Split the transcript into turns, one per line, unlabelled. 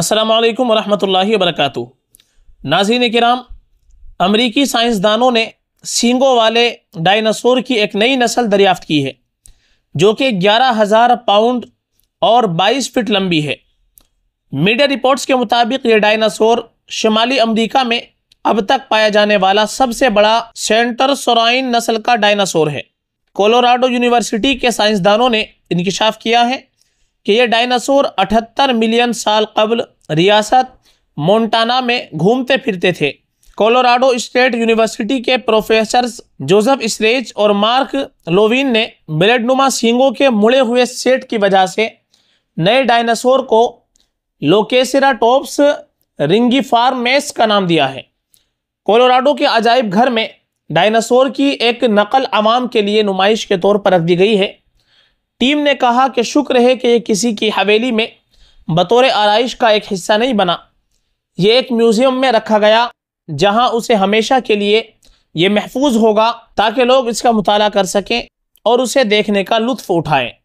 अस्सलाम वालेकुम रहमतुल्लाहि वरकू नाजीन कराम अमरीकी साइंसदानों ने सींगों वाले डायनासोर की एक नई नस्ल दरियाफ्त की है जो कि ग्यारह हज़ार पाउंड और बाईस फिट लंबी है मीडिया रिपोर्ट्स के मुताबिक ये डायनासोर शुमाली अमरीका में अब तक पाया जाने वाला सबसे बड़ा सेंटर सोराइन नस्ल का डायनासोर है कोलोराडो यूनिवर्सिटी के साइंसदानों ने इनकशाफ किया है कि ये डायनासोर 78 मिलियन साल कबल रियासत मोन्टाना में घूमते फिरते थे कोलोराडो स्टेट यूनिवर्सिटी के प्रोफेसर जोसेफ स्ट्रेज और मार्क लोविन ने ब्लेडनुमा सींगों के मुड़े हुए सेट की वजह से नए डायनासोर को लोकेसरा टॉप्स रिंगी फार्मेस का नाम दिया है कोलोराडो के अजायब घर में डायनासोर की एक नकल आवाम के लिए नुमाइश के तौर पर रख दी गई है टीम ने कहा कि शुक्र है कि ये किसी की हवेली में बतौर आरइश का एक हिस्सा नहीं बना ये एक म्यूज़ियम में रखा गया जहां उसे हमेशा के लिए ये महफूज होगा ताकि लोग इसका मुताला कर सकें और उसे देखने का लुत्फ़ उठाएं